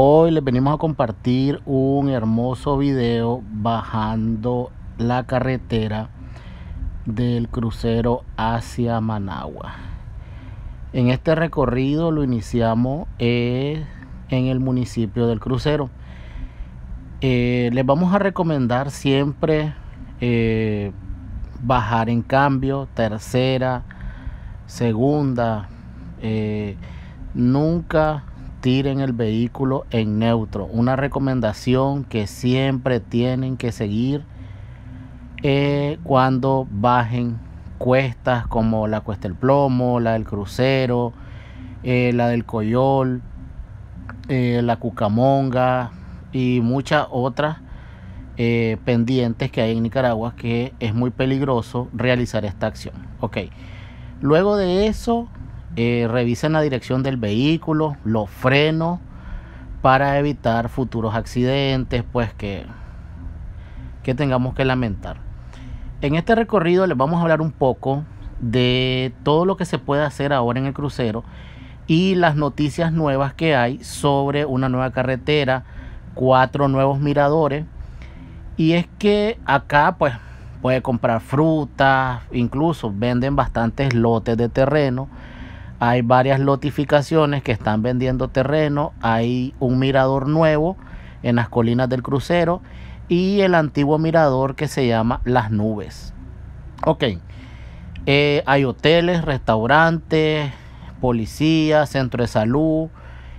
Hoy les venimos a compartir un hermoso video bajando la carretera del crucero hacia Managua. En este recorrido lo iniciamos eh, en el municipio del crucero. Eh, les vamos a recomendar siempre eh, bajar en cambio, tercera, segunda. nunca tiren el vehículo en neutro. Una recomendación que siempre tienen que seguir eh, cuando bajen cuestas como la cuesta del plomo, la del crucero, eh, la del coyol, eh, la cucamonga y muchas otras pendientes que hay en Nicaragua que es muy peligroso realizar esta acción. Ok, luego de eso eh, revisen la dirección del vehículo, los frenos, para evitar futuros accidentes, pues que, que tengamos que lamentar. En este recorrido les vamos a hablar un poco de todo lo que se puede hacer ahora en el crucero y las noticias nuevas que hay sobre una nueva carretera, cuatro nuevos miradores. Y es que acá pues puede comprar frutas, incluso venden bastantes lotes de terreno hay varias lotificaciones que están vendiendo terreno, hay un mirador nuevo en las colinas del crucero y el antiguo mirador que se llama Las Nubes. Ok, eh, hay hoteles, restaurantes, policías, centro de salud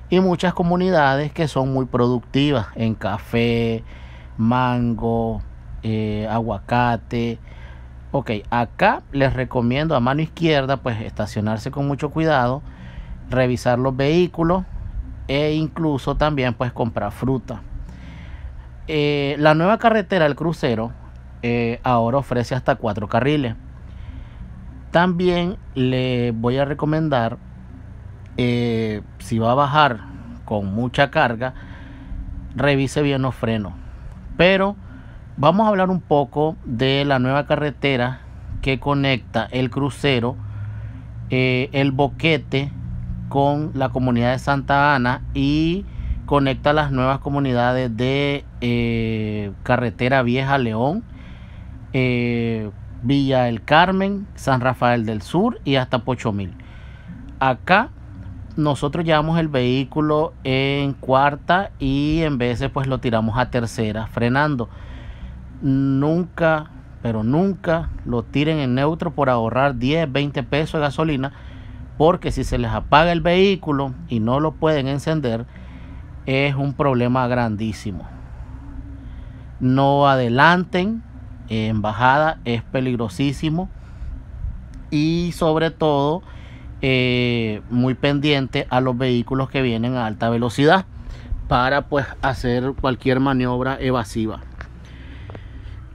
y muchas comunidades que son muy productivas en café, mango, eh, aguacate, Ok, acá les recomiendo a mano izquierda pues estacionarse con mucho cuidado, revisar los vehículos e incluso también pues comprar fruta. Eh, la nueva carretera El crucero eh, ahora ofrece hasta cuatro carriles. También le voy a recomendar eh, si va a bajar con mucha carga, revise bien los frenos. Pero Vamos a hablar un poco de la nueva carretera que conecta el crucero, eh, el boquete con la comunidad de Santa Ana y conecta las nuevas comunidades de eh, Carretera Vieja León, eh, Villa El Carmen, San Rafael del Sur y hasta Pochomil. Acá nosotros llevamos el vehículo en cuarta y en veces pues lo tiramos a tercera frenando nunca, pero nunca lo tiren en neutro por ahorrar 10, 20 pesos de gasolina, porque si se les apaga el vehículo y no lo pueden encender, es un problema grandísimo. No adelanten en bajada, es peligrosísimo y sobre todo eh, muy pendiente a los vehículos que vienen a alta velocidad para pues hacer cualquier maniobra evasiva.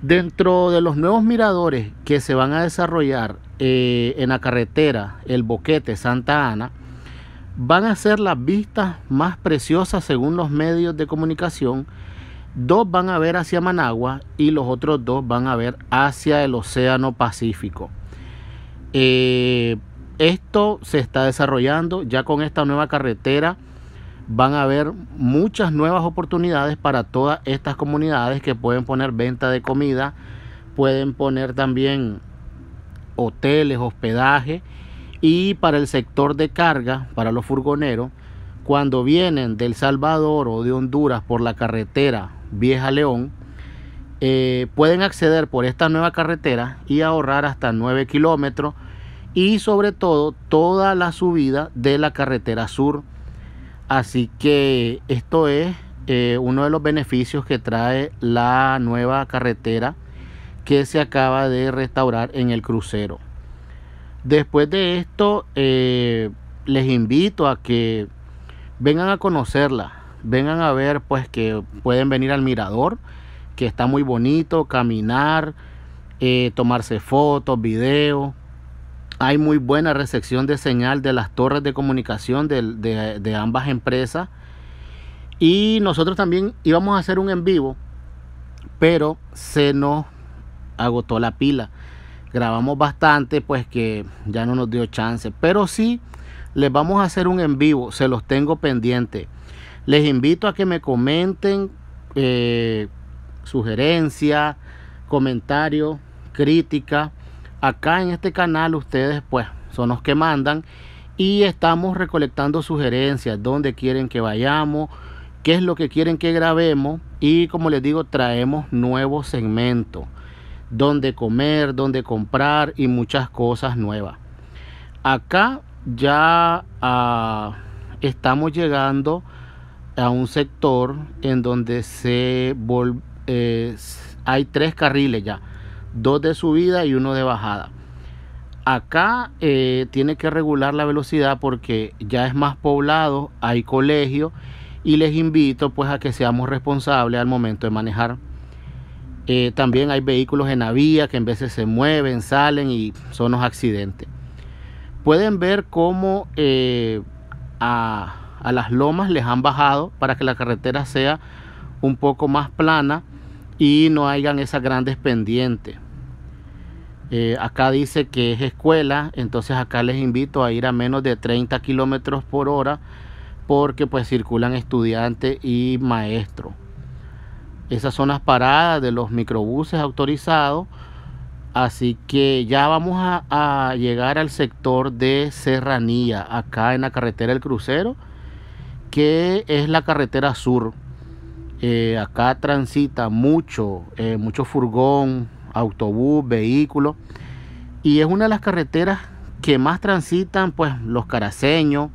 Dentro de los nuevos miradores que se van a desarrollar eh, en la carretera El Boquete Santa Ana, van a ser las vistas más preciosas según los medios de comunicación. Dos van a ver hacia Managua y los otros dos van a ver hacia el Océano Pacífico. Eh, esto se está desarrollando ya con esta nueva carretera van a haber muchas nuevas oportunidades para todas estas comunidades que pueden poner venta de comida, pueden poner también hoteles, hospedaje y para el sector de carga, para los furgoneros, cuando vienen del Salvador o de Honduras por la carretera Vieja León, eh, pueden acceder por esta nueva carretera y ahorrar hasta 9 kilómetros y sobre todo toda la subida de la carretera sur Así que esto es eh, uno de los beneficios que trae la nueva carretera que se acaba de restaurar en el crucero. Después de esto, eh, les invito a que vengan a conocerla, vengan a ver pues que pueden venir al mirador, que está muy bonito, caminar, eh, tomarse fotos, videos. Hay muy buena recepción de señal de las torres de comunicación de, ambas empresas. Y nosotros también íbamos a hacer un en vivo, pero se nos agotó la pila. Grabamos bastante, pues que ya no nos dio chance. Pero sí, les vamos a hacer un en vivo, se los tengo pendiente. Les invito a que me comenten eh, sugerencias, comentarios, críticas acá en este canal ustedes pues son los que mandan y estamos recolectando sugerencias, dónde quieren que vayamos, qué es lo que quieren que grabemos y como les digo traemos nuevos segmentos, dónde comer, dónde comprar y muchas cosas nuevas. Acá ya ah, estamos llegando a un sector en donde se eh, hay tres carriles ya dos de subida y uno de bajada. Acá eh, tiene que regular la velocidad porque ya es más poblado, hay colegio y les invito pues a que seamos responsables al momento de manejar. Eh, también hay vehículos en la vía que en veces se mueven, salen y son los accidentes. Pueden ver cómo eh, a, a las lomas les han bajado para que la carretera sea un poco más plana y no hayan esas grandes pendientes. Eh, acá dice que es escuela, entonces acá les invito a ir a menos de 30 kilómetros por hora porque pues circulan estudiantes y maestros. Esas son las paradas de los microbuses autorizados. Así que ya vamos a, llegar al sector de Serranía, acá en la carretera del crucero, que es la carretera sur. Eh, acá transita mucho, eh, mucho furgón, autobús, vehículo Y es una de las carreteras que más transitan pues los caraceños,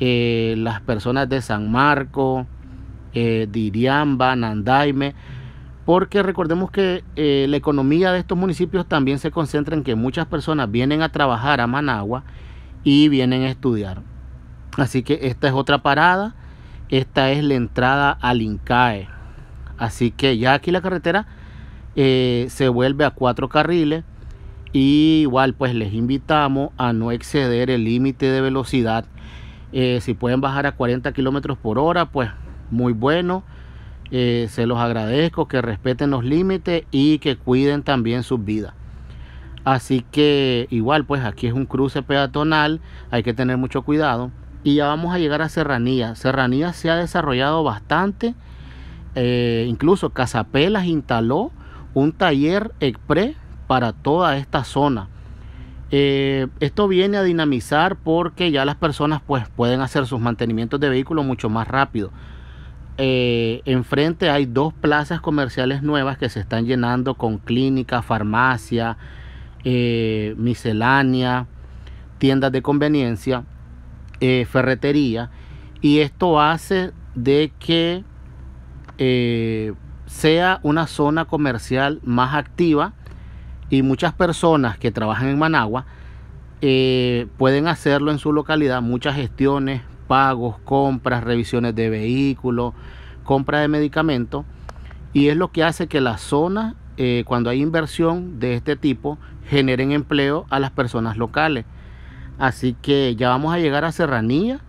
eh, las personas de San Marco, eh, Diriamba Nandaime, porque recordemos que eh, la economía de estos municipios también se concentra en que muchas personas vienen a trabajar a Managua y vienen a estudiar. Así que esta es otra parada, esta es la entrada al INCAE. Así que ya aquí la carretera eh, se vuelve a cuatro carriles y igual pues les invitamos a no exceder el límite de velocidad eh, si pueden bajar a 40 kilómetros por hora pues muy bueno eh, se los agradezco que respeten los límites y que cuiden también sus vidas así que igual pues aquí es un cruce peatonal hay que tener mucho cuidado y ya vamos a llegar a Serranía Serranía se ha desarrollado bastante incluso Casapelas instaló un taller exprés para toda esta zona. Eh, esto viene a dinamizar porque ya las personas pues, pueden hacer sus mantenimientos de vehículos mucho más rápido. Eh, enfrente hay dos plazas comerciales nuevas que se están llenando con clínica, farmacia, eh, miscelánea, tiendas de conveniencia, ferretería. Y esto hace de que sea una zona comercial más activa y muchas personas que trabajan en Managua eh, pueden hacerlo en su localidad, muchas gestiones, pagos, compras, revisiones de vehículos, compra de medicamentos y es lo que hace que la zona, eh, cuando hay inversión de este tipo, generen empleo a las personas locales. Así que ya vamos a llegar a Serranía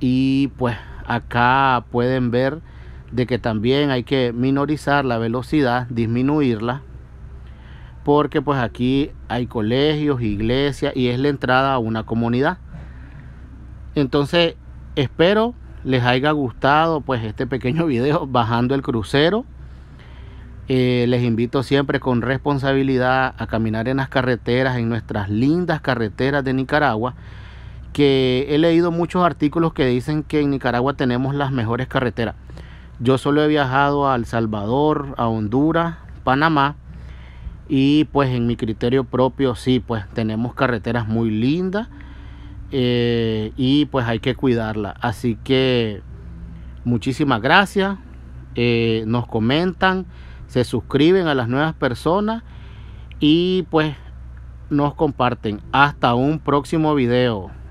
y pues acá pueden ver de que también hay que minorizar la velocidad, disminuirla, porque pues aquí hay colegios, iglesias y es la entrada a una comunidad. Entonces, espero les haya gustado pues este pequeño video bajando el crucero. Eh, les invito siempre con responsabilidad a caminar en las carreteras, en nuestras lindas carreteras de Nicaragua, que he leído muchos artículos que dicen que en Nicaragua tenemos las mejores carreteras. Yo solo he viajado a El Salvador, a Honduras, Panamá. Y pues en mi criterio propio, sí, pues tenemos carreteras muy lindas. Eh, y pues hay que cuidarla. Así que muchísimas gracias. Eh, nos comentan, se suscriben a las nuevas personas y pues nos comparten. Hasta un próximo video.